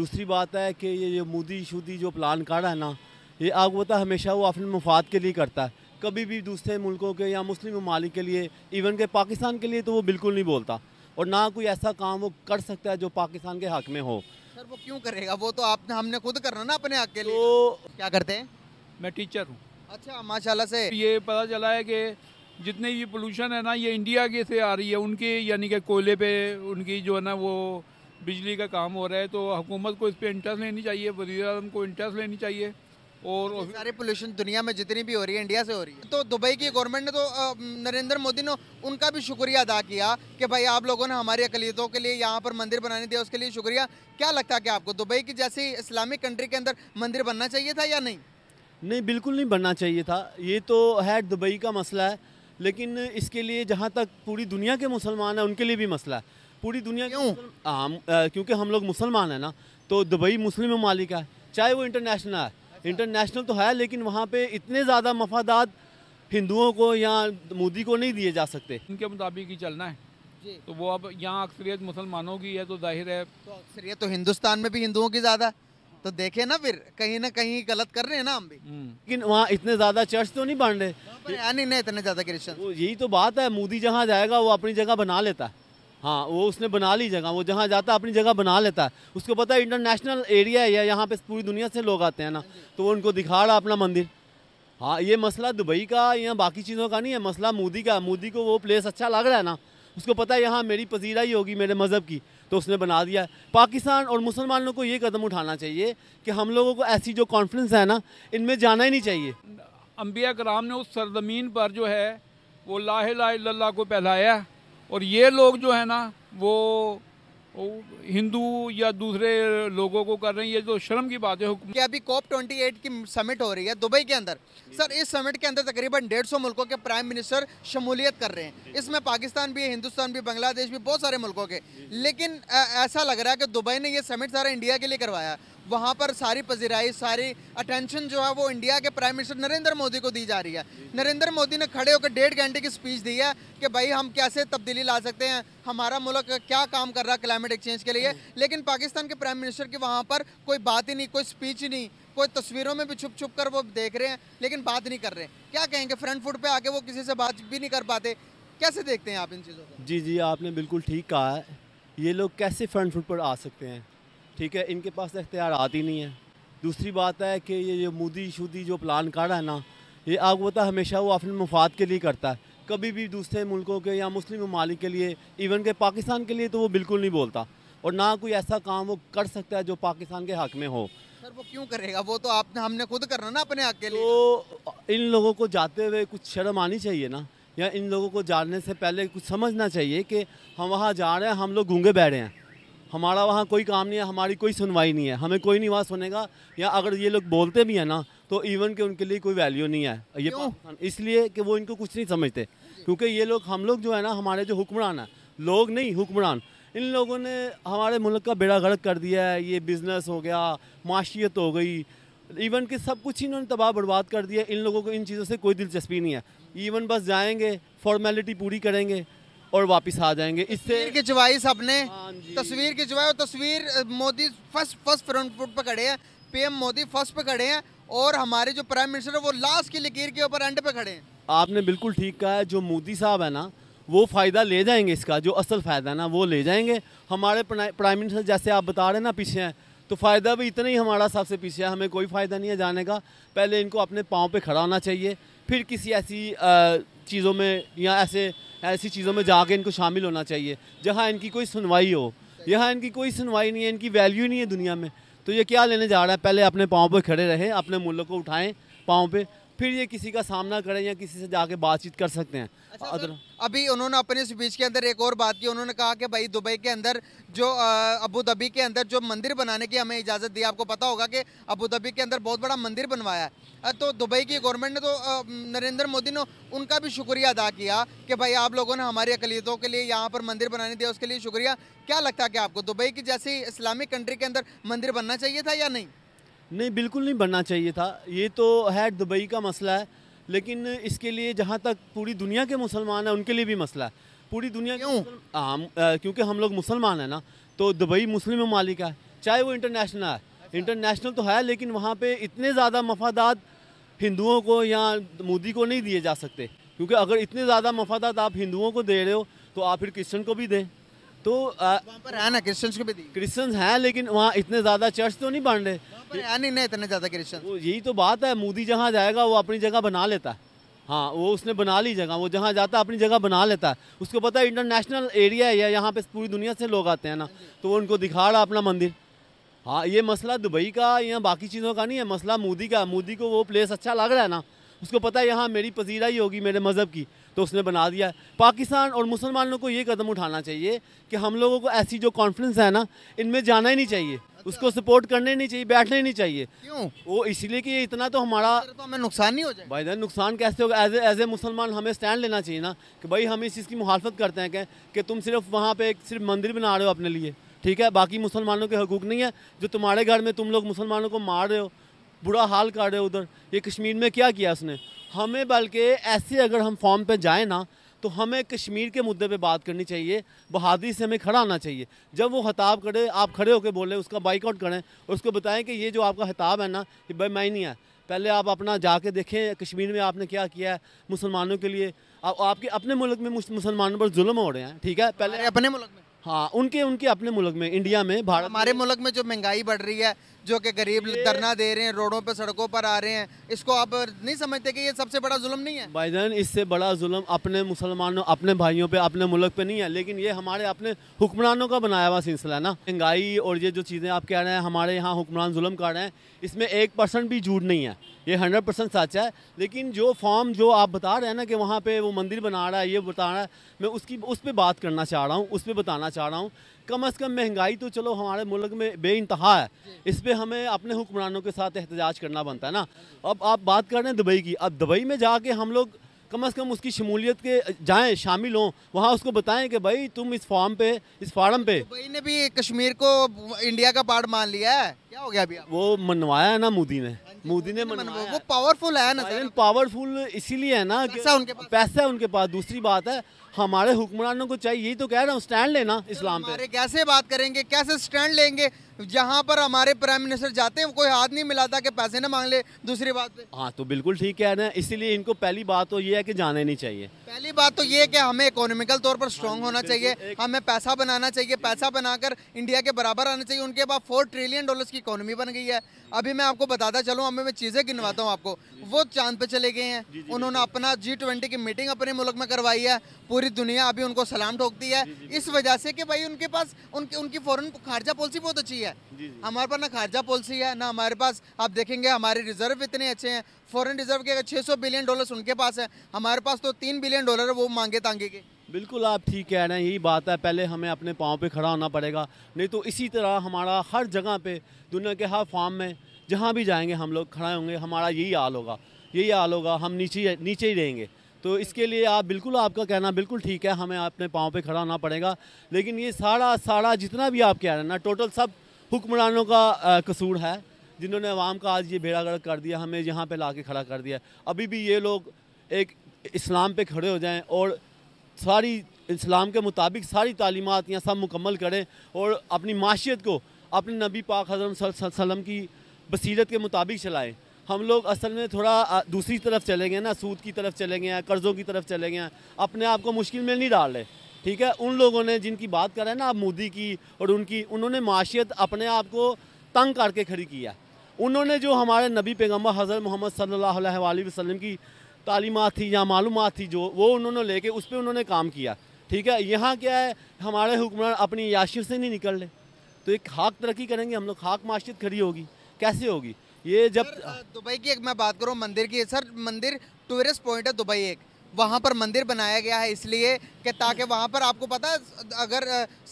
दूसरी बात है कि ये जो मोदी शुदी जो प्लान कर है ना ये आपको पता हमेशा वो अपने मफाद के लिए करता है कभी भी दूसरे मुल्कों के या मुस्लिम ममालिक के लिए इवन के पाकिस्तान के लिए तो वो बिल्कुल नहीं बोलता और ना कोई ऐसा काम वो कर सकता है जो पाकिस्तान के हक में हो सर वो क्यों करेगा वो तो आपने हमने खुद करना ना अपने हक के लिए तो क्या करते हैं मैं टीचर हूँ अच्छा माशाला से ये पता चला है कि जितने ये पोल्यूशन है ना ये इंडिया के से आ रही है उनकी यानी कि कोयले पे उनकी जो है ना वो बिजली का काम हो रहा है तो हुकूमत को इस पर इंटरेस्ट लेनी चाहिए वजी अजम को इंटरेस्ट लेनी चाहिए और सारे पोल्यूशन दुनिया में जितनी भी हो रही है इंडिया से हो रही है तो दुबई की गवर्नमेंट ने तो नरेंद्र मोदी ने उनका भी शुक्रिया अदा किया कि भाई आप लोगों ने हमारी अकलीतों के लिए यहाँ पर मंदिर बनाने दिया उसके लिए शुक्रिया क्या लगता है कि आपको दुबई की जैसी इस्लामिक कंट्री के अंदर मंदिर बनना चाहिए था या नहीं नहीं बिल्कुल नहीं बनना चाहिए था ये तो है दुबई का मसला है लेकिन इसके लिए जहाँ तक पूरी दुनिया के मुसलमान हैं उनके लिए भी मसला है पूरी दुनिया क्यों हाँ, क्योंकि हम लोग मुसलमान हैं ना तो दुबई मुस्लिम ममालिक है चाहे वो इंटरनेशनल है इंटरनेशनल अच्छा। तो है लेकिन वहाँ पे इतने ज़्यादा मफादात हिंदुओं को या मोदी को नहीं दिए जा सकते इनके मुताबिक ही चलना है तो वो अब यहाँ अक्सरियत मुसलमानों की है तो जाहिर है तो अक्सरियत तो हिंदुस्तान में भी हिंदुओं की ज़्यादा तो देखे ना फिर कहीं ना कहीं गलत कर रहे हैं ना हम भी हम्म। लेकिन वहाँ इतने ज्यादा चर्च तो नहीं बन रहे नहीं इतने ज्यादा क्रिश्चियन तो यही तो बात है मोदी जहाँ जाएगा वो अपनी जगह बना लेता है हाँ वो उसने बना ली जगह वो जहाँ जाता है अपनी जगह बना लेता है उसको पता है इंटरनेशनल एरिया है यहाँ पे पूरी दुनिया से लोग आते हैं ना तो वो उनको दिखा रहा अपना मंदिर हाँ ये मसला दुबई का या बाकी चीज़ों का नहीं है मसला मोदी का मोदी को वो प्लेस अच्छा लग रहा है ना उसको पता है यहाँ मेरी पजीरा ही होगी मेरे मज़हब की तो उसने बना दिया पाकिस्तान और मुसलमानों को ये कदम उठाना चाहिए कि हम लोगों को ऐसी जो कॉन्फ्रेंस है ना इनमें जाना ही नहीं चाहिए अम्बिया कराम ने उस सरजमीन पर जो है वो ला ला को फैलाया और ये लोग जो है ना वो हिंदू या दूसरे लोगों को कर रहे हैं ये तो शर्म की बात है क्या अभी कॉप 28 की समिट हो रही है दुबई के अंदर सर इस समिट के अंदर तकरीबन डेढ़ सौ मुल्कों के प्राइम मिनिस्टर शमूलियत कर रहे हैं इसमें पाकिस्तान भी है हिंदुस्तान भी बांग्लादेश भी बहुत सारे मुल्कों के लेकिन ऐसा लग रहा है कि दुबई ने ये समिट सारा इंडिया के लिए करवाया वहाँ पर सारी पजीराई सारी अटेंशन जो है वो इंडिया के प्राइम मिनिस्टर नरेंद्र मोदी को दी जा रही है नरेंद्र मोदी ने खड़े होकर डेढ़ घंटे की स्पीच दी है कि भाई हम कैसे तब्दीली ला सकते हैं हमारा मुल्क क्या काम कर रहा है क्लाइमेट एक्सचेंज के लिए लेकिन पाकिस्तान के प्राइम मिनिस्टर की वहाँ पर कोई बात ही नहीं कोई स्पीच ही नहीं कोई तस्वीरों में भी छुप छुप कर वो देख रहे हैं लेकिन बात नहीं कर रहे हैं क्या कहेंगे फ्रंट फुट पर आके वो किसी से बात भी नहीं कर पाते कैसे देखते हैं आप इन चीज़ों को जी जी आपने बिल्कुल ठीक कहा है ये लोग कैसे फ्रंट फुट पर आ सकते हैं ठीक है इनके पास तो इख्तियार आती नहीं है दूसरी बात है कि ये जो मोदी शुदी जो प्लान कर रहा है ना ये आपको पता हमेशा वो अपने मफाद के लिए करता है कभी भी दूसरे मुल्कों के या मुस्लिम ममालिक के लिए इवन के पाकिस्तान के लिए तो वो बिल्कुल नहीं बोलता और ना कोई ऐसा काम वो कर सकता है जो पाकिस्तान के हक में हो सर वो क्यों करेगा वो तो आपने हमने खुद करना ना अपने हक के लिए तो इन लोगों को जाते हुए कुछ शर्म आनी चाहिए ना या इन लोगों को जानने से पहले कुछ समझना चाहिए कि हम वहाँ जा रहे हैं हम लोग गूंगे बैठे रहे हैं हमारा वहाँ कोई काम नहीं है हमारी कोई सुनवाई नहीं है हमें कोई नहीं वहाँ सुनेगा या अगर ये लोग बोलते भी हैं ना तो इवन के उनके लिए कोई वैल्यू नहीं है ये इसलिए कि वो इनको कुछ नहीं समझते क्योंकि ये लोग हम लोग जो है ना हमारे जो हुक्मरान हैं लोग नहीं हुक्मरान इन लोगों ने हमारे मुल्क का बेड़ा गर्क कर दिया है ये बिज़नेस हो गया माशियत हो गई इवन कि सब कुछ इन्होंने तबाह बर्बाद कर दिया इन लोगों को इन चीज़ों से कोई दिलचस्पी नहीं है इवन बस जाएंगे फॉर्मेलिटी पूरी करेंगे और वापस आ जाएंगे इससे खिंचवाई सबने हाँ तस्वीर खिंचवाई और तस्वीर Modi first first front foot पर खड़े हैं पीएम मोदी फर्स्ट पे खड़े हैं और हमारे जो प्राइम मिनिस्टर है वो लास्ट की लकीर के ऊपर एंड पे खड़े हैं आपने बिल्कुल ठीक कहा है जो मोदी साहब है ना वो फ़ायदा ले जाएंगे इसका जो असल फ़ायदा है ना वो ले जाएंगे हमारे प्राइम मिनिस्टर जैसे आप बता रहे हैं ना पीछे हैं तो फ़ायदा भी इतना ही हमारा सबसे पीछे है हमें कोई फ़ायदा नहीं है जाने का पहले इनको अपने पाँव पे खड़ा होना चाहिए फिर किसी ऐसी चीज़ों में या ऐसे ऐसी चीज़ों में जाके इनको शामिल होना चाहिए जहाँ इनकी कोई सुनवाई हो यहाँ इनकी कोई सुनवाई नहीं है इनकी वैल्यू नहीं है दुनिया में तो ये क्या लेने जा रहा है पहले अपने पाँव पर खड़े रहें अपने मुल्क को उठाएँ पाँव पर फिर ये किसी का सामना करें या किसी से जाके बातचीत कर सकते हैं अच्छा, अदर... अभी उन्होंने अपने स्पीच के अंदर एक और बात की उन्होंने कहा कि भाई दुबई के अंदर जो अबू धाबी के अंदर जो मंदिर बनाने की हमें इजाज़त दी आपको पता होगा कि अबू धाबी के अंदर बहुत बड़ा मंदिर बनवाया है तो दुबई की गवर्नमेंट ने तो नरेंद्र मोदी ने उनका भी शुक्रिया अदा किया कि भाई आप लोगों ने हमारी अकलीतों के लिए यहाँ पर मंदिर बनाने दिया उसके लिए शुक्रिया क्या लगता है कि आपको दुबई की जैसी इस्लामिक कंट्री के अंदर मंदिर बनना चाहिए था या नहीं नहीं बिल्कुल नहीं बनना चाहिए था ये तो है दुबई का मसला है लेकिन इसके लिए जहाँ तक पूरी दुनिया के मुसलमान हैं उनके लिए भी मसला है पूरी दुनिया क्यों हाँ, हम क्योंकि हम लोग मुसलमान हैं ना तो दुबई मुस्लिम ममालिक है चाहे वो इंटरनेशनल है इंटरनेशनल अच्छा। तो है लेकिन वहाँ पे इतने ज़्यादा मफादात हिंदुओं को या मोदी को नहीं दिए जा सकते क्योंकि अगर इतने ज़्यादा मफादात आप हिंदुओं को दे रहे हो तो आप फिर क्रिश्चन को भी दें तो वहाँ पर है ना क्रिश्चियंस को भी दी क्रिश्चियंस हैं लेकिन वहाँ इतने ज़्यादा चर्च तो नहीं बन रहे नहीं इतने ज़्यादा क्रिश्चियन यही तो बात है मोदी जहाँ जाएगा वो अपनी जगह बना लेता है हाँ वो उसने बना ली जगह वो जहाँ जाता है अपनी जगह बना लेता है उसको पता है इंटरनेशनल एरिया है यहाँ पे पूरी दुनिया से लोग आते हैं ना तो वो उनको दिखा रहा अपना मंदिर हाँ ये मसला दुबई का या बाकी चीज़ों का नहीं है मसला मोदी का मोदी को वो प्लेस अच्छा लग रहा है ना उसको पता है यहाँ मेरी ही होगी मेरे मज़हब की तो उसने बना दिया पाकिस्तान और मुसलमानों को ये कदम उठाना चाहिए कि हम लोगों को ऐसी जो कॉन्फ्रेंस है ना इनमें जाना ही नहीं चाहिए अच्छा। उसको सपोर्ट करने नहीं चाहिए बैठने ही नहीं चाहिए क्यों वो इसलिए कि इतना तो हमारा तो हमें नुकसान नहीं हो जाए भाई नुकसान कैसे होगा एज एज ए मुसलमान हमें स्टैंड लेना चाहिए ना कि भाई हम इस चीज़ की मुहालफत करते हैं कि तुम सिर्फ वहाँ एक सिर्फ मंदिर बना रहे हो अपने लिए ठीक है बाकी मुसलमानों के हकूक नहीं है जो तुम्हारे घर में तुम लोग मुसलमानों को मार रहे हो बुरा हाल कर रहे उधर ये कश्मीर में क्या किया उसने हमें बल्कि ऐसे अगर हम फॉर्म पे जाएँ ना तो हमें कश्मीर के मुद्दे पे बात करनी चाहिए बहादरी से हमें खड़ा आना चाहिए जब वो हताब करे आप खड़े होकर बोले उसका बाइकआउट करें और उसको बताएं कि ये जो आपका हताब है ना ये मैं नहीं है पहले आप अपना जाके देखें कश्मीर में आपने क्या किया है मुसलमानों के लिए आप, आपके अपने मुल्क में मुसलमानों पर जुल्म हो रहे हैं ठीक है पहले अपने मुल्क में हाँ उनके उनके अपने मुल्क में इंडिया में भारत हमारे मुल्क में जो महंगाई बढ़ रही है जो कि गरीब धरना दे रहे हैं रोडों पर सड़कों पर आ रहे हैं इसको आप नहीं समझते कि ये सबसे बड़ा जुल्म नहीं है जान इससे बड़ा जुल्म अपने मुसलमानों अपने भाइयों पे अपने मुल्क पे नहीं है लेकिन ये हमारे अपने हुक्मरानों का बनाया हुआ सिलसिला है ना महंगाई और ये जो चीज़ें आप कह रहे हैं हमारे यहाँ हुक्मरान जुल्म कर रहे हैं इसमें एक परसेंट भी झूठ नहीं है ये हंड्रेड परसेंट सच है लेकिन जो फॉर्म जो आप बता रहे हैं ना कि वहाँ पे वो मंदिर बना रहा है ये बता रहा है मैं उसकी उस पर बात करना चाह रहा हूँ उस पर बताना चाह रहा हूँ कम अज़ कम महंगाई तो चलो हमारे मुल्क में बे इंतहा है इस पर हमें अपने हुक्मरानों के साथ एहतजाज करना बनता है ना अब आप बात कर रहे हैं दुबई की अब दुबई में जाके हम लोग कम अज़ कम उसकी शमूलियत के जाए शामिल हों वहाँ उसको बताएं कि भाई तुम इस फॉर्म पे इस फार्म पे भाई ने भी कश्मीर को इंडिया का पार्ट मान लिया है क्या हो गया अभी वो मनवाया है ना मोदी ने हाँ मोदी ने मनवाया वो पावरफुल है ना पावरफुल इसीलिए है ना पैसा उनके पास दूसरी बात है हमारे हुक्मरानों को चाहिए यही तो कह रहा हूँ स्टैंड लेना तो इस्लाम पे कैसे बात करेंगे कैसे स्टैंड लेंगे जहाँ पर हमारे प्राइम मिनिस्टर जाते हैं कोई हाथ नहीं मिलाता कि पैसे ना मांग ले दूसरी बात पे हाँ तो बिल्कुल ठीक कह रहे हैं इसीलिए इनको पहली बात तो ये है कि जाने नहीं चाहिए पहली बात तो ये है कि हमें इकोनॉमिकल तौर पर स्ट्रॉन्ग हाँ, होना चाहिए हमें पैसा बनाना चाहिए पैसा बनाकर इंडिया के बराबर आना चाहिए उनके पास फोर ट्रिलियन डॉलर की इकोनॉमी बन गई है अभी मैं आपको बताता चलूँ अभी मैं चीज़ें गिनवाता हूँ आपको वो चांद पे चले गए हैं उन्होंने अपना जी की मीटिंग अपने मुल्क में करवाई है पूरी दुनिया अभी उनको सलाम ठोकती है जी, जी, इस वजह से कि भाई उनके पास उनकी उनकी फॉरन खारजा पॉलिसी बहुत अच्छी है हमारे पास ना खारजा पॉलिसी है ना हमारे पास आप देखेंगे हमारे रिजर्व इतने अच्छे हैं फॉरन रिजर्व के छः सौ बिलियन डॉलर उनके पास है हमारे पास तो तीन बिलियन डॉलर वो मांगे तांगे के बिल्कुल आप ठीक कह रहे हैं यही बात है पहले हमें अपने पाँव पे खड़ा होना पड़ेगा नहीं तो इसी तरह हमारा हर जगह पे दुनिया के हर फार्म में जहाँ भी जाएंगे हम लोग खड़े होंगे हमारा यही हाल होगा यही हाल होगा हम नीचे नीचे ही रहेंगे तो इसके लिए आप बिल्कुल आपका कहना बिल्कुल ठीक है हमें अपने पाँव पे खड़ा होना पड़ेगा लेकिन ये सारा सारा जितना भी आप कह रहे हैं ना टोटल सब हुक्मरानों का आ, कसूर है जिन्होंने अवाम का आज ये गड़ कर दिया हमें यहाँ पे ला के खड़ा कर दिया अभी भी ये लोग एक इस्लाम पे खड़े हो जाएं और सारी इस्लाम के मुताबिक सारी तालीमत यहाँ सब मुकम्मल करें और अपनी माशियत को अपने नबी पाक हजरम वसल्लम की बसीरत के मुताबिक चलाएँ हम लोग असल में थोड़ा दूसरी तरफ चले गए ना सूद की तरफ चले गए हैं कर्ज़ों की तरफ चले गए हैं अपने आप को मुश्किल में नहीं डाल रहे ठीक है उन लोगों ने जिनकी बात करें ना आप मोदी की और उनकी उन्होंने माशियत अपने आप को तंग करके खड़ी किया उन्होंने जो हमारे नबी पैगम्बर हज़रत मोहम्मद सल्ला वसलम की तालीमत थी या मालूम थी जो वो उन्होंने लेके उस पर उन्होंने काम किया ठीक है यहाँ क्या है हमारे हुक्मरान अपनी याशियों से नहीं निकल रहे तो एक खाक तरक्की करेंगे हम लोग खाक माशियत खड़ी होगी कैसे होगी ये जब दुबई की एक मैं बात करूँ मंदिर की सर मंदिर टूरिस्ट पॉइंट है दुबई एक वहाँ पर मंदिर बनाया गया है इसलिए कि ताकि वहाँ पर आपको पता अगर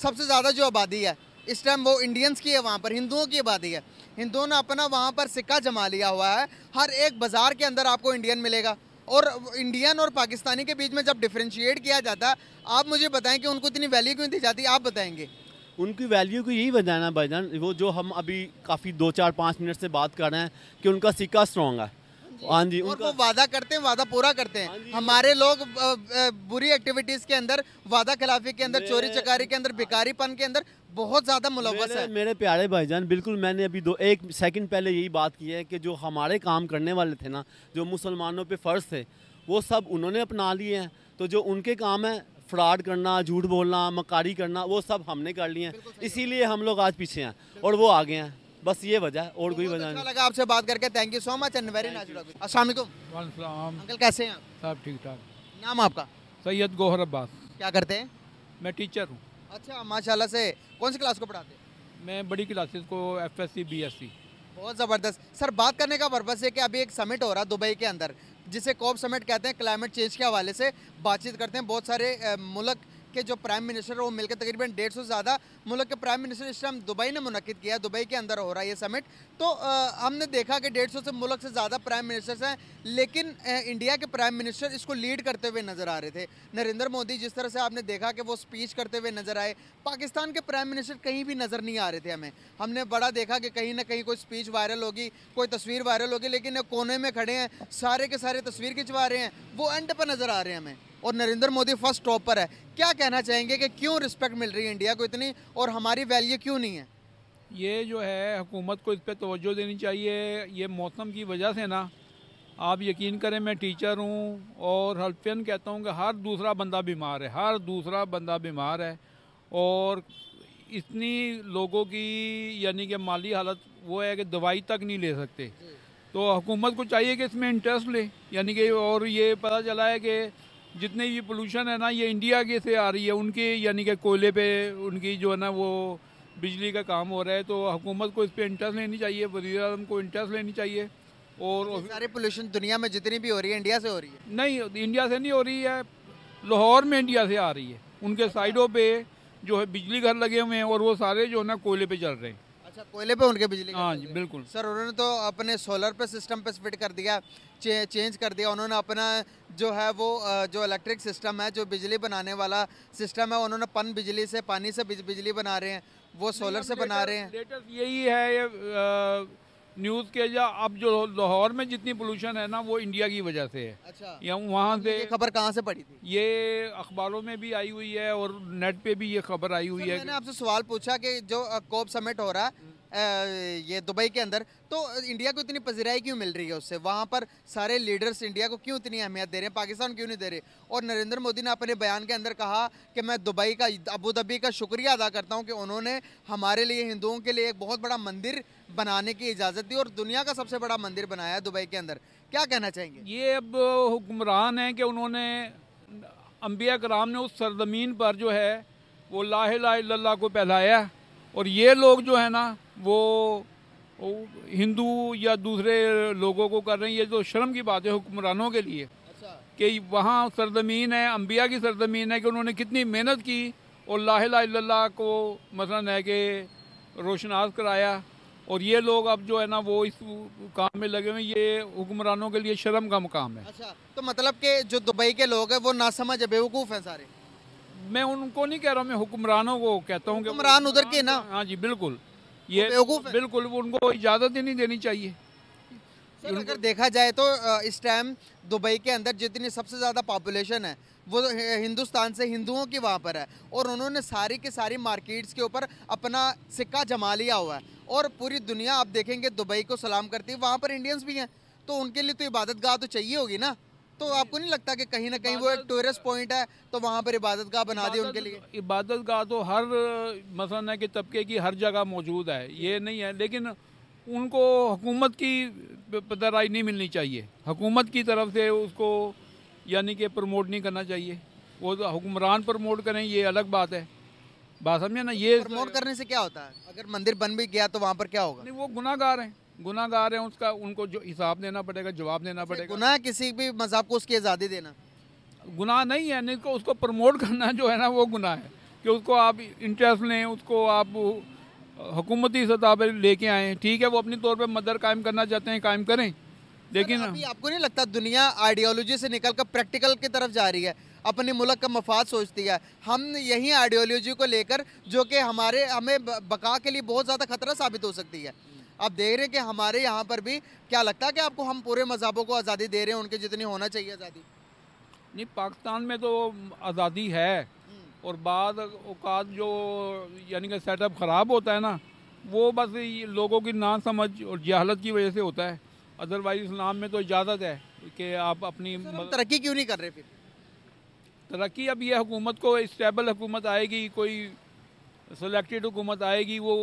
सबसे ज़्यादा जो आबादी है इस टाइम वो इंडियंस की है वहाँ पर हिंदुओं की आबादी है हिंदुओं ने अपना वहाँ पर सिक्का जमा लिया हुआ है हर एक बाज़ार के अंदर आपको इंडियन मिलेगा और इंडियन और पाकिस्तानी के बीच में जब डिफ्रेंशिएट किया जाता है आप मुझे बताएं कि उनको इतनी वैल्यू क्यों दी जाती है आप बताएंगे उनकी वैल्यू को यही बताना भाईजान वो जो हम अभी काफ़ी दो चार पाँच मिनट से बात कर रहे हैं कि उनका सिक्का स्ट्रॉन्ग है हाँ जी हाँ उनको वादा करते हैं वादा पूरा करते हैं हाँ हमारे लोग बुरी एक्टिविटीज के अंदर वादा खिलाफी के अंदर चोरी चकारी के अंदर बिकारीपन के अंदर बहुत ज़्यादा मुलवस है मेरे प्यारे भाईजान बिल्कुल मैंने अभी दो एक सेकंड पहले यही बात की है कि जो हमारे काम करने वाले थे ना जो मुसलमानों पे फ़र्ज़ थे वो सब उन्होंने अपना लिए हैं तो जो उनके काम है फ्रॉड करना झूठ बोलना मकारी करना वो सब हमने कर लिए हैं इसीलिए हम लोग आज पीछे हैं और वो आगे हैं बस ये वजह है और तो कोई वजह अच्छा नहीं लगा आपसे बात करके thank you so much and very uncle कैसे हैं आप सब ठीक ठाक नाम आपका सैयद गोहर अब्बास क्या करते हैं मैं टीचर हूँ अच्छा माशाल्लाह से कौन सी क्लास को पढ़ाते हैं मैं बड़ी क्लासेस को एफ एस बहुत ज़बरदस्त सर बात करने का पर्पज़ है कि अभी एक समिट हो रहा है दुबई के अंदर जिसे कॉप समेट कहते हैं क्लाइमेट चेंज के हवाले से बातचीत करते हैं बहुत सारे मुल्क के जो प्राइम मिनिस्टर है वो मिलकर तकरीबन डेढ़ सौ से ज़्यादा मुल्क के प्राइम मिनिस्टर इस टाइम दुबई ने मुनद किया दुबई के अंदर हो रहा है ये समिट तो आ, हमने देखा कि डेढ़ सौ से मुल्क से ज़्यादा प्राइम मिनिस्टर्स हैं लेकिन आ, इंडिया के प्राइम मिनिस्टर इसको लीड करते हुए नज़र आ रहे थे नरेंद्र मोदी जिस तरह से आपने देखा कि वो स्पीच करते हुए नज़र आए पाकिस्तान के प्राइम मिनिस्टर कहीं भी नज़र नहीं आ रहे थे हमें हमने बड़ा देखा कि कहीं ना कहीं कोई स्पीच वायरल होगी कोई तस्वीर वायरल होगी लेकिन कोने में खड़े हैं सारे के सारे तस्वीर खिंचवा रहे हैं वो एंड पर नज़र आ रहे हैं हमें और नरेंद्र मोदी फर्स्ट टॉप पर है क्या कहना चाहेंगे कि क्यों रिस्पेक्ट मिल रही है इंडिया को इतनी और हमारी वैल्यू क्यों नहीं है ये जो है हुकूमत को इस पर तोज्जो देनी चाहिए ये मौसम की वजह से ना आप यकीन करें मैं टीचर हूँ और हल्फियन कहता हूँ कि हर दूसरा बंदा बीमार है हर दूसरा बंदा बीमार है और इतनी लोगों की यानी कि माली हालत वो है कि दवाई तक नहीं ले सकते तो हुकूमत को चाहिए कि इसमें इंटरेस्ट ले यानी कि और ये पता चला है कि जितने ये पोल्यूशन है ना ये इंडिया के से आ रही है उनकी यानी कि कोयले पे उनकी जो है ना वो बिजली का काम हो रहा है तो हुकूमत को इस पर इंटरेस्ट लेनी चाहिए वजी अजम को इंटरेस्ट लेनी चाहिए और सारे पोल्यूशन दुनिया में जितनी भी हो रही है इंडिया से हो रही है नहीं इंडिया से नहीं हो रही है लाहौर में इंडिया से आ रही है उनके अच्छा। साइडों पर जो है बिजली घर लगे हुए हैं और वो सारे जो है ना कोयले पर चल रहे हैं अच्छा कोयले पे उनके बिजली हाँ जी बिल्कुल सर उन्होंने तो अपने सोलर पे सिस्टम पे फिट कर दिया चे, चेंज कर दिया उन्होंने अपना जो है वो जो इलेक्ट्रिक सिस्टम है जो बिजली बनाने वाला सिस्टम है उन्होंने पन बिजली से पानी से बिजली बना रहे हैं वो सोलर से बना रहे हैं यही है न्यूज़ के या अब जो लाहौर में जितनी पोल्यूशन है ना वो इंडिया की वजह से है अच्छा या वहाँ से खबर कहाँ से पड़ी थी ये अखबारों में भी आई हुई है और नेट पे भी ये खबर आई हुई है मैंने आपसे सवाल पूछा कि जो कोप समिट हो रहा है ये दुबई के अंदर तो इंडिया को इतनी पजीराई क्यों मिल रही है उससे वहाँ पर सारे लीडर्स इंडिया को क्यों इतनी अहमियत दे रहे हैं पाकिस्तान क्यों नहीं दे रहे और नरेंद्र मोदी ने अपने बयान के अंदर कहा कि मैं दुबई का अबू धाबी का शुक्रिया अदा करता हूँ कि उन्होंने हमारे लिए हिंदुओं के लिए एक बहुत बड़ा मंदिर बनाने की इजाज़त दी और दुनिया का सबसे बड़ा मंदिर बनाया दुबई के अंदर क्या कहना चाहेंगे ये अब हुक्मरान है कि उन्होंने अम्बिया कराम ने उस सरजमीन पर जो है वो ला ला को फैलाया और ये लोग जो है ना वो हिंदू या दूसरे लोगों को कर रहे हैं ये तो शर्म की बात है हुक्मरानों के लिए अच्छा। कि वहाँ सरजमीन है अम्बिया की सरजमीन है कि उन्होंने कितनी मेहनत की और ला को मसलन है कि रोशनास कराया और ये लोग अब जो है ना वो इस काम में लगे हुए ये हुक्मरानों के लिए शर्म का मुकाम है अच्छा तो मतलब कि जो दुबई के लोग हैं वो ना समझ बेवकूफ़ हैं सारे मैं उनको नहीं कह रहा हूँ मैं हुक्मरानों को कहता हूँ हुक्मरान उधर के ना हाँ जी बिल्कुल ये बिल्कुल उनको इजाज़त ही नहीं देनी चाहिए अगर देखा जाए तो इस टाइम दुबई के अंदर जितनी सबसे ज़्यादा पॉपुलेशन है वो हिंदुस्तान से हिंदुओं की वहाँ पर है और उन्होंने सारी के सारी मार्केट्स के ऊपर अपना सिक्का जमा लिया हुआ है और पूरी दुनिया आप देखेंगे दुबई को सलाम करती है वहाँ पर इंडियंस भी हैं तो उनके लिए तो इबादत गाह तो चाहिए होगी ना तो आपको नहीं लगता कि कहीं ना कहीं वो एक टूरिस्ट पॉइंट है तो वहाँ पर इबादत गाह बना दी उनके लिए इबादत गाह तो हर मसला है कि तबके की हर जगह मौजूद है ये नहीं है लेकिन उनको हुकूमत की पदराई नहीं मिलनी चाहिए हुकूमत की तरफ से उसको यानी कि प्रमोट नहीं करना चाहिए वो तो हुक्मरान प्रमोट करें ये अलग बात है बात समझे ना ये प्रमोट करने से क्या होता है अगर मंदिर बन भी गया तो वहाँ पर क्या होगा नहीं वो गुनाहगार हैं गुनागार हैं उसका उनको जो हिसाब देना पड़ेगा जवाब देना पड़ेगा गुनाह किसी भी मजहब को उसकी आज़ादी देना गुनाह नहीं है नहीं को तो उसको प्रमोट करना जो है ना वो गुनाह है कि उसको आप इंटरेस्ट लें उसको आप हुकूमती सतह पर लेके आए ठीक है वो अपनी तौर पर मदर कायम करना चाहते हैं कायम करें लेकिन आपको नहीं लगता दुनिया आइडियोलॉजी से निकल कर प्रैक्टिकल की तरफ जा रही है अपने मुल्क का मफाद सोचती है हम यही आइडियोलॉजी को लेकर जो कि हमारे हमें बका के लिए बहुत ज़्यादा खतरा साबित हो सकती है आप देख रहे हैं कि हमारे यहाँ पर भी क्या लगता है कि आपको हम पूरे मजहबों को आज़ादी दे रहे हैं उनके जितनी होना चाहिए आज़ादी नहीं पाकिस्तान में तो आज़ादी है हम्म। और बाद अवकात जो यानी कि सेटअप ख़राब होता है ना वो बस लोगों की ना समझ और जहालत की वजह से होता है अदरवाइज इस्लाम में तो इजाज़त है कि आप अपनी तरक्की क्यों नहीं कर रहे फिर तरक्की अब ये हुकूमत को स्टेबल हुकूमत आएगी कोई सेलेक्टेड हुकूमत आएगी वो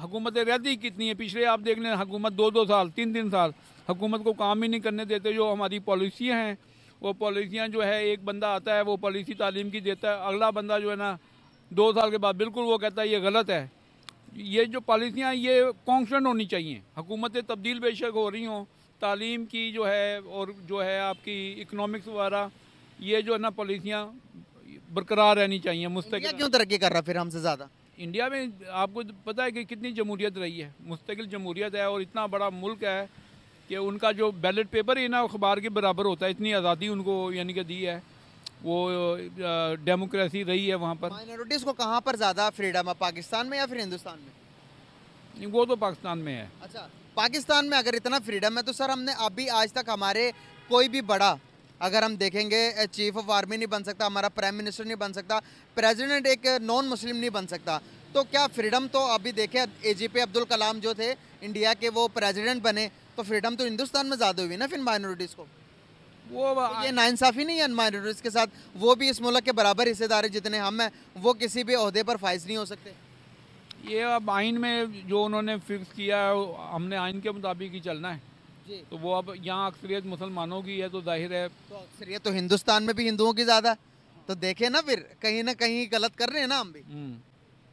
हकूमतें रहती कितनी है पिछले आप देख लें हकूमत दो दो साल तीन तीन साल हुकूमत को काम ही नहीं करने देते जो हमारी पॉलिसियाँ हैं वो पॉलिसियाँ जो है एक बंदा आता है वो पॉलिसी तालीम की देता है अगला बंदा जो है ना दो साल के बाद बिल्कुल वो कहता है ये गलत है ये जो पॉलिसियाँ ये कॉन्सटेंट होनी चाहिए हुकूमतें तब्दील बेशक हो रही हों तालीम की जो है और जो है आपकी इकनॉमिक्स वगैरह ये जो है ना पॉलिसियाँ बरकरार रहनी चाहिए मुस्तकिल क्यों तरक्की कर रहा फिर हमसे ज़्यादा इंडिया में आपको पता है कि कितनी जमहूरियत रही है मुस्तकिल जमहूरियत है और इतना बड़ा मुल्क है कि उनका जो बैलेट पेपर है ना अखबार के बराबर होता है इतनी आज़ादी उनको यानी कि दी है वो डेमोक्रेसी रही है वहाँ पर माइनॉरिटीज़ को कहाँ पर ज़्यादा फ्रीडम है पाकिस्तान में या फिर हिंदुस्तान में नहीं वो तो पाकिस्तान में है अच्छा पाकिस्तान में अगर इतना फ्रीडम है तो सर हमने अभी आज तक हमारे कोई भी बड़ा अगर हम देखेंगे चीफ ऑफ आर्मी नहीं बन सकता हमारा प्राइम मिनिस्टर नहीं बन सकता प्रेसिडेंट एक नॉन मुस्लिम नहीं बन सकता तो क्या फ्रीडम तो अभी देखे एजीपी अब्दुल कलाम जो थे इंडिया के वो प्रेसिडेंट बने तो फ्रीडम तो हिंदुस्तान में ज़्यादा हुई ना फिर माइनॉरिटीज़ को वो तो ये नाइंसाफ़ी नहीं है माइनॉरिटीज़ के साथ वो भी इस मुल्क के बराबर हिस्सेदार है जितने हम हैं वो किसी भी अहदे पर फाइज नहीं हो सकते ये अब आइन में जो उन्होंने फिक्स किया है हमने आइन के मुताबिक ही चलना है तो वो अब यहाँ अक्सरियत मुसलमानों की है तो जाहिर है तो अक्सरियत तो हिंदुस्तान में भी हिंदुओं की ज़्यादा तो देखे ना फिर कहीं ना कहीं गलत कर रहे हैं ना हम भी हम्म।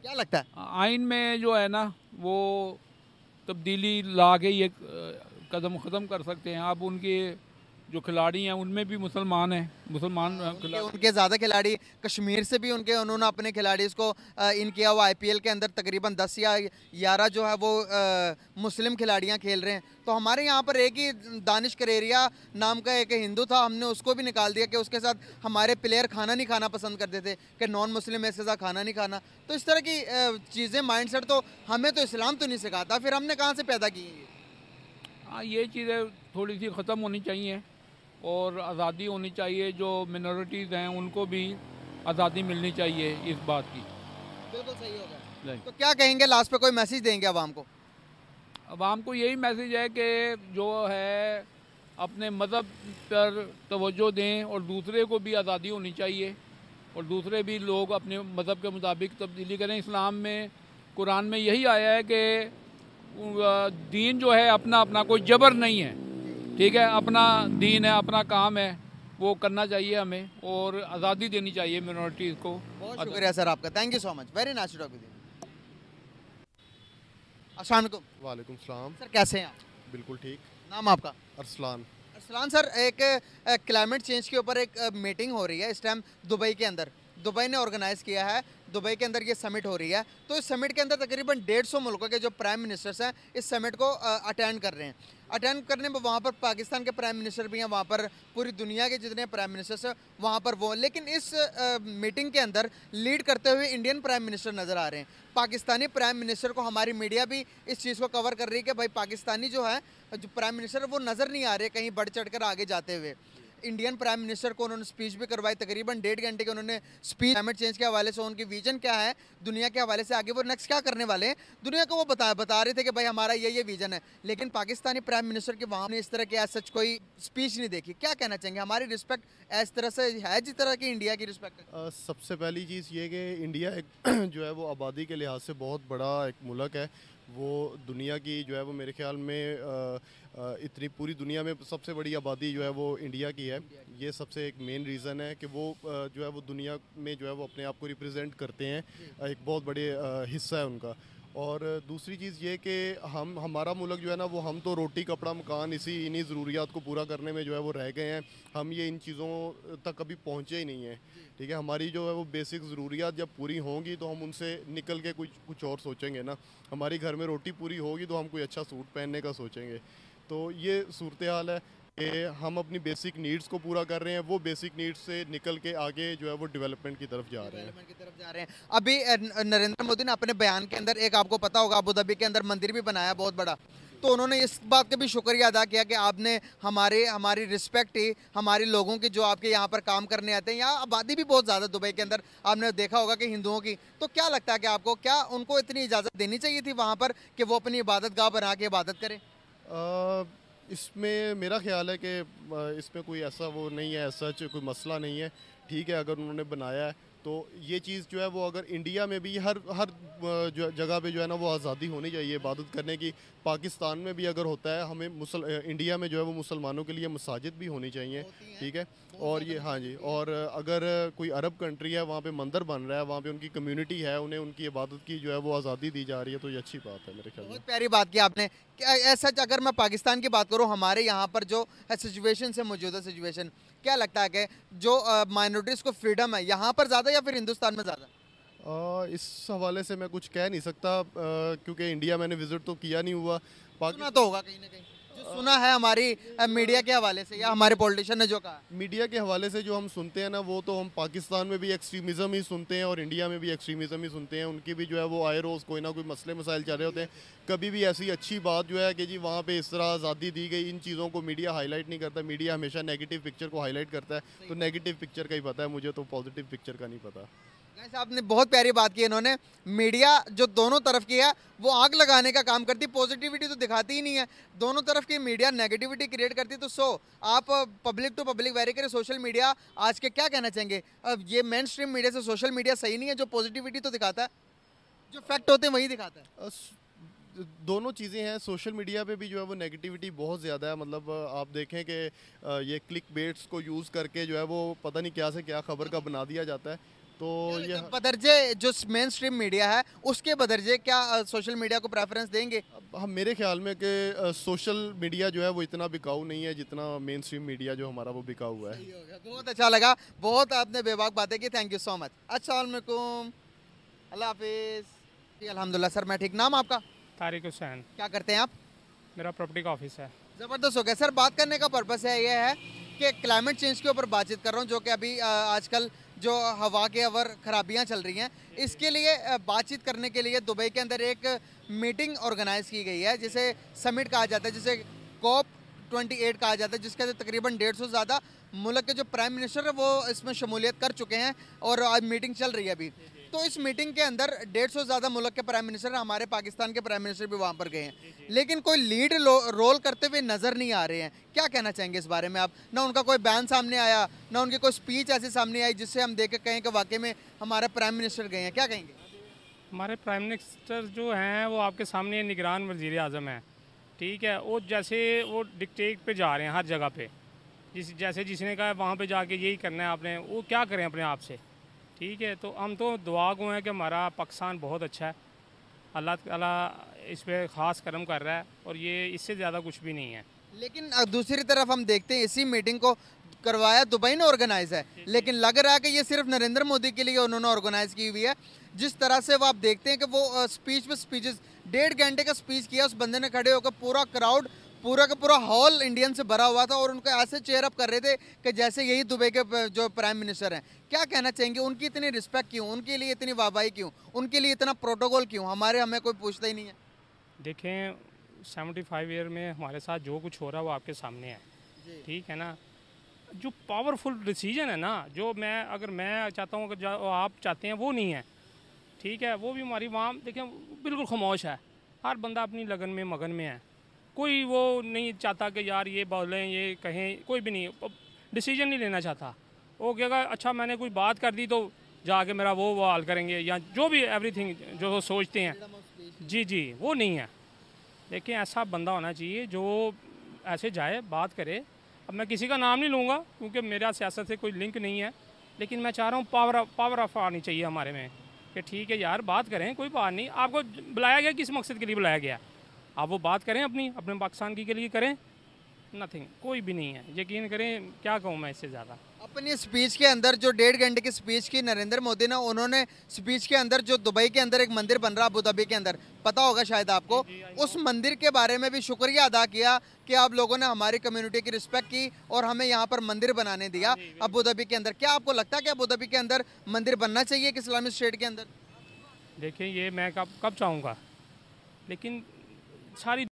क्या लगता है हाँ, आइन में जो है ना वो तब्दीली ला के ये कदम ख़त्म कर सकते हैं आप उनकी जो खिलाड़ी हैं उनमें भी मुसलमान हैं मुसलमान उनके, ज़्यादा खिलाड़ी कश्मीर से भी उनके उन्होंने अपने खिलाड़ी को इन किया हुआ आई के अंदर तकरीबन दस या ग्यारह जो है वो आ, मुस्लिम खिलाड़ियाँ खेल रहे हैं तो हमारे यहाँ पर एक ही दानिश करेरिया नाम का एक हिंदू था हमने उसको भी निकाल दिया कि उसके साथ हमारे प्लेयर खाना नहीं खाना पसंद करते थे कि नॉन मुस्लिम ऐसे साथ खाना नहीं खाना तो इस तरह की चीज़ें माइंड तो हमें तो इस्लाम तो नहीं सिखाता फिर हमने कहाँ से पैदा की हाँ ये चीज़ें थोड़ी सी ख़त्म होनी चाहिए और आज़ादी होनी चाहिए जो मिनोरिटीज़ हैं उनको भी आज़ादी मिलनी चाहिए इस बात की बिल्कुल सही होगा तो क्या कहेंगे लास्ट पे कोई मैसेज देंगे आवाम को आवाम को यही मैसेज है कि जो है अपने मज़हब पर तोज्जो दें और दूसरे को भी आज़ादी होनी चाहिए और दूसरे भी लोग अपने मज़हब के मुताबिक तब्दीली करें इस्लाम में कुरान में यही आया है कि दीन जो है अपना अपना कोई जबर नहीं है ठीक है अपना दीन है अपना काम है वो करना चाहिए हमें और आज़ादी देनी चाहिए मिनोरिटीज़ को बहुत शुक्रिया सर आपका thank you so much very nice talk with असलम वालेकुम सलाम सर कैसे हैं आप बिल्कुल ठीक नाम आपका अरसलान अरसलान सर एक क्लाइमेट चेंज के ऊपर एक मीटिंग हो रही है इस टाइम दुबई के अंदर दुबई ने ऑर्गेनाइज़ किया है दुबई के अंदर ये समिट हो रही है तो इस समिट के अंदर तकरीबन डेढ़ सौ मुल्कों के जो प्राइम मिनिस्टर्स हैं इस समिट को अटेंड कर रहे हैं अटेंड करने में वहाँ पर पाकिस्तान के प्राइम मिनिस्टर भी हैं वहाँ पर पूरी दुनिया के जितने प्राइम मिनिस्टर्स वहाँ पर वो लेकिन इस मीटिंग के अंदर लीड करते हुए इंडियन प्राइम मिनिस्टर नज़र आ रहे हैं पाकिस्तानी प्राइम मिनिस्टर को हमारी मीडिया भी इस चीज़ को कवर कर रही है कि भाई पाकिस्तानी जो है जो प्राइम मिनिस्टर वो नज़र नहीं आ रहे कहीं बढ़ चढ़ कर आगे जाते हुए इंडियन प्राइम मिनिस्टर को उन्होंने स्पीच भी करवाई तकरीबन डेढ़ घंटे की उन्होंने स्पीच क्लाइमेट चेंज के हवाले से उनकी विजन क्या है दुनिया के हवाले से आगे वो नेक्स्ट क्या करने वाले हैं दुनिया को वो बता बता रहे थे कि भाई हमारा ये ये विजन है लेकिन पाकिस्तानी प्राइम मिनिस्टर के वहाँ ने इस तरह की सच कोई स्पीच नहीं देखी क्या कहना चाहेंगे हमारी रिस्पेक्ट इस तरह से है जिस तरह की इंडिया की रिस्पेक्ट सबसे पहली चीज़ ये कि इंडिया एक जो है वो आबादी के लिहाज से बहुत बड़ा एक मुल्क है वो दुनिया की जो है वो मेरे ख्याल में इतनी पूरी दुनिया में सबसे बड़ी आबादी जो है वो इंडिया की है ये सबसे एक मेन रीज़न है कि वो जो है वो दुनिया में जो है वो अपने आप को रिप्रेजेंट करते हैं एक बहुत बड़े हिस्सा है उनका और दूसरी चीज़ ये कि हम हमारा मुल्क जो है ना वो हम तो रोटी कपड़ा मकान इसी इन्हीं ज़रूरियात को पूरा करने में जो है वो रह गए हैं हम ये इन चीज़ों तक कभी पहुँचे ही नहीं हैं ठीक है हमारी जो है वो बेसिक ज़रूरियात जब पूरी होंगी तो हम उनसे निकल के कुछ कुछ और सोचेंगे ना हमारे घर में रोटी पूरी होगी तो हम कोई अच्छा सूट पहनने का सोचेंगे तो ये सूरत हाल है कि हम अपनी बेसिक नीड्स को पूरा कर रहे हैं वो बेसिक नीड्स से निकल के आगे जो है वो डेवलपमेंट की तरफ जा रहे हैं की तरफ जा रहे हैं अभी नरेंद्र मोदी ने अपने बयान के अंदर एक आपको पता होगा अबू धाबी के अंदर मंदिर भी बनाया बहुत बड़ा तो उन्होंने इस बात का भी शुक्रिया अदा किया कि आपने हमारे हमारी रिस्पेक्ट ही हमारे लोगों की जो आपके यहाँ पर काम करने आते हैं यहाँ आबादी भी बहुत ज़्यादा दुबई के अंदर आपने देखा होगा कि हिंदुओं की तो क्या लगता है कि आपको क्या उनको इतनी इजाज़त देनी चाहिए थी वहाँ पर कि वो अपनी इबादत गाह बना के इबादत करें आ... इसमें मेरा ख्याल है कि इसमें कोई ऐसा वो नहीं है सच कोई मसला नहीं है ठीक है अगर उन्होंने बनाया है तो ये चीज़ जो है वो अगर इंडिया में भी हर हर जो जगह पे जो है ना वो आज़ादी होनी चाहिए इबादत करने की पाकिस्तान में भी अगर होता है हमें मुसल इंडिया में जो है वो मुसलमानों के लिए मसाजिद भी होनी चाहिए ठीक है और ये हाँ जी और अगर कोई अरब कंट्री है वहाँ पे मंदिर बन रहा है वहाँ पे उनकी कम्युनिटी है उन्हें उनकी इबादत की जो है वो आज़ादी दी जा रही है तो ये अच्छी बात है मेरे ख्याल में प्यारी बात की आपने ऐसा अगर मैं पाकिस्तान की बात करूँ हमारे यहाँ पर जो सिचुएशन से मौजूदा सिचुएशन क्या लगता है कि जो माइनॉरिटीज़ को फ्रीडम है यहाँ पर ज़्यादा या फिर हिंदुस्तान में ज़्यादा इस हवाले से मैं कुछ कह नहीं सकता क्योंकि इंडिया मैंने विज़िट तो किया नहीं हुआ पाकिस्तान तो होगा कहीं ना कहीं जो सुना है हमारी मीडिया के हवाले से या हमारे पॉलिटिशियन ने जो कहा मीडिया के हवाले से जो हम सुनते हैं ना वो तो हम पाकिस्तान में भी एक्सट्रीमिज्म ही सुनते हैं और इंडिया में भी एक्सट्रीमिज्म ही सुनते हैं उनकी भी जो है वो आए रोज़ कोई ना कोई मसले मसाइल चल रहे होते हैं कभी भी ऐसी अच्छी बात जो है कि जी वहाँ पर इस तरह आज़ादी दी गई इन चीज़ों को मीडिया हाईलाइट नहीं करता मीडिया हमेशा नेगेटिव पिक्चर को हाईलाइट करता है तो नेगेटिव पिक्चर का ही पता है मुझे तो पॉजिटिव पिक्चर का नहीं पता आपने बहुत प्यारी बात की इन्होंने मीडिया जो दोनों तरफ की है वो आग लगाने का काम करती पॉजिटिविटी तो दिखाती ही नहीं है दोनों तरफ की मीडिया नेगेटिविटी क्रिएट करती तो सो आप पब्लिक टू पब्लिक वेरी करें सोशल मीडिया आज के क्या कहना चाहेंगे अब ये मेन स्ट्रीम मीडिया से सोशल मीडिया सही नहीं है जो पॉजिटिविटी तो दिखाता है जो फैक्ट होते हैं वही दिखाता है दोनों चीज़ें हैं सोशल मीडिया पे भी जो है वो नेगेटिविटी बहुत ज़्यादा है मतलब uh, आप देखें कि uh, ये क्लिक बेट्स को यूज़ करके जो है वो पता नहीं क्या से क्या खबर का बना दिया जाता है तो ये बदरजे जो मेन स्ट्रीम मीडिया है उसके बदरजे क्या सोशल मीडिया को प्रेफरेंस देंगे हम मेरे ख्याल में कि सोशल मीडिया जो है वो इतना बिकाऊ नहीं है जितना मेन स्ट्रीम मीडिया जो हमारा वो बिकाऊ हुआ है बहुत अच्छा लगा बहुत आपने बेबाक बातें की थैंक यू सो मच असलकुम अल्लाह हाफिज़ अलहमदिल्ला सर मैं ठीक नाम आपका तारिक हुसैन क्या करते हैं आप मेरा प्रॉपर्टी का ऑफिस है ज़बरदस्त हो गया सर बात करने का पर्पज़ है ये है कि क्लाइमेट चेंज के ऊपर बातचीत कर रहा हूँ जो कि अभी आजकल जो हवा के अवर खराबियाँ चल रही हैं इसके लिए बातचीत करने के लिए दुबई के अंदर एक मीटिंग ऑर्गेनाइज की गई है जिसे समिट कहा जाता है जिसे कॉप 28 कहा जाता है जिसके अंदर तकरीबन डेढ़ सौ ज़्यादा मुल्क के जो प्राइम मिनिस्टर है वो इसमें शमूलियत कर चुके हैं और आज मीटिंग चल रही है अभी तो इस मीटिंग के अंदर डेढ़ सौ ज़्यादा मुल्क के प्राइम मिनिस्टर हमारे पाकिस्तान के प्राइम मिनिस्टर भी वहाँ पर गए हैं लेकिन कोई लीड रोल करते हुए नज़र नहीं आ रहे हैं क्या कहना चाहेंगे इस बारे में आप ना उनका कोई बयान सामने आया ना उनकी कोई स्पीच ऐसी सामने आई जिससे हम देख कहें कि वाकई में हमारे प्राइम मिनिस्टर गए हैं क्या कहेंगे हमारे प्राइम मिनिस्टर जो हैं वो आपके सामने निगरान वजीर अजम हैं ठीक है वो जैसे वो डिक्टेट पे जा रहे हैं हर जगह पे जिस जैसे जिसने कहा वहाँ पे जाके यही करना है आपने वो क्या करें अपने आप से ठीक है तो हम तो दुआ गो हैं कि हमारा पाकिस्तान बहुत अच्छा है अल्लाह तला इस पर ख़ास कर्म कर रहा है और ये इससे ज़्यादा कुछ भी नहीं है लेकिन दूसरी तरफ हम देखते हैं इसी मीटिंग को करवाया दुबई ने ऑर्गेनाइज है लेकिन लग रहा है कि ये सिर्फ नरेंद्र मोदी के लिए उन्होंने ऑर्गेनाइज की हुई है जिस तरह से वो आप देखते हैं कि वो स्पीच पर स्पीचेस डेढ़ घंटे का स्पीच किया उस बंदे ने खड़े होकर पूरा क्राउड पूरा का पूरा हॉल इंडियन से भरा हुआ था और उनको ऐसे चेयर अप कर रहे थे कि जैसे यही दुबई के जो प्राइम मिनिस्टर हैं क्या कहना चाहेंगे उनकी इतनी रिस्पेक्ट क्यों उनके लिए इतनी वाहवाही क्यों उनके लिए इतना प्रोटोकॉल क्यों हमारे हमें कोई पूछता ही नहीं है देखें सेवेंटी फाइव ईयर में हमारे साथ जो कुछ हो रहा है वो आपके सामने है ठीक है ना जो पावरफुल डिसीजन है ना जो मैं अगर मैं चाहता हूँ अगर आप चाहते हैं वो नहीं है ठीक है वो भी हमारी वहाँ देखें बिल्कुल खामोश है हर बंदा अपनी लगन में मगन में है कोई वो नहीं चाहता कि यार ये बोलें ये कहें कोई भी नहीं डिसीजन नहीं लेना चाहता वो क्या अच्छा मैंने कोई बात कर दी तो जाके मेरा वो वो हाल करेंगे या जो भी एवरीथिंग जो वो सोचते हैं जी जी वो नहीं है लेकिन ऐसा बंदा होना चाहिए जो ऐसे जाए बात करे अब मैं किसी का नाम नहीं लूँगा क्योंकि मेरा सियासत से कोई लिंक नहीं है लेकिन मैं चाह रहा हूँ पावर पावर ऑफ आनी चाहिए हमारे में कि ठीक है यार बात करें कोई बात नहीं आपको बुलाया गया किस मकसद के लिए बुलाया गया आप वो बात करें अपनी अपने पाकिस्तान की के लिए करें नथिंग कोई भी नहीं है यकीन करें क्या कहूँ मैं इससे ज़्यादा अपनी स्पीच के अंदर जो डेढ़ घंटे की स्पीच की नरेंद्र मोदी ने उन्होंने स्पीच के अंदर जो दुबई के अंदर एक मंदिर बन रहा अबू धाबी के अंदर पता होगा शायद आपको उस मंदिर के बारे में भी शुक्रिया अदा किया कि आप लोगों ने हमारी कम्युनिटी की रिस्पेक्ट की और हमें यहाँ पर मंदिर बनाने दिया अबू धाबी के अंदर क्या आपको लगता है कि अबू धाबी के अंदर मंदिर बनना चाहिए एक इस्लामिक स्टेट के अंदर देखिए ये मैं कब कब चाहूँगा लेकिन শাড়ি